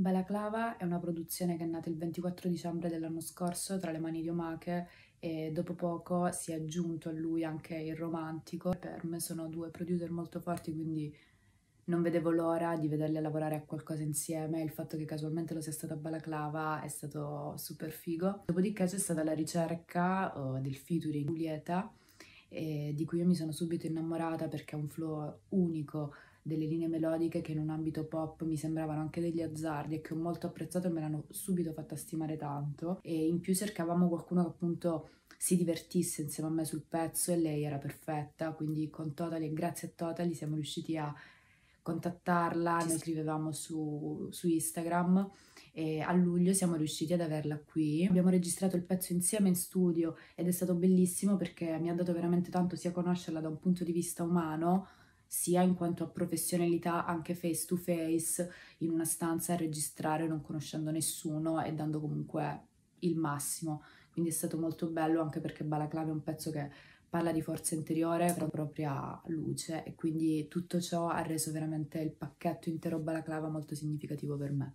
Balaclava è una produzione che è nata il 24 dicembre dell'anno scorso tra le mani di Omache e dopo poco si è aggiunto a lui anche il romantico. Per me sono due producer molto forti, quindi non vedevo l'ora di vederle lavorare a qualcosa insieme. Il fatto che casualmente lo sia stata Balaclava è stato super figo. Dopodiché c'è stata la ricerca oh, del featuring Giulieta, eh, di cui io mi sono subito innamorata perché ha un flow unico, delle linee melodiche che in un ambito pop mi sembravano anche degli azzardi e che ho molto apprezzato e me l'hanno subito fatta stimare tanto e in più cercavamo qualcuno che appunto si divertisse insieme a me sul pezzo e lei era perfetta, quindi con Totali e grazie a Totali siamo riusciti a contattarla, noi scrivevamo su, su Instagram e a luglio siamo riusciti ad averla qui. Abbiamo registrato il pezzo insieme in studio ed è stato bellissimo perché mi ha dato veramente tanto sia conoscerla da un punto di vista umano, sia in quanto a professionalità anche face to face in una stanza a registrare non conoscendo nessuno e dando comunque il massimo. Quindi è stato molto bello anche perché Balaclava è un pezzo che parla di forza interiore con la propria luce e quindi tutto ciò ha reso veramente il pacchetto intero Balaclava molto significativo per me.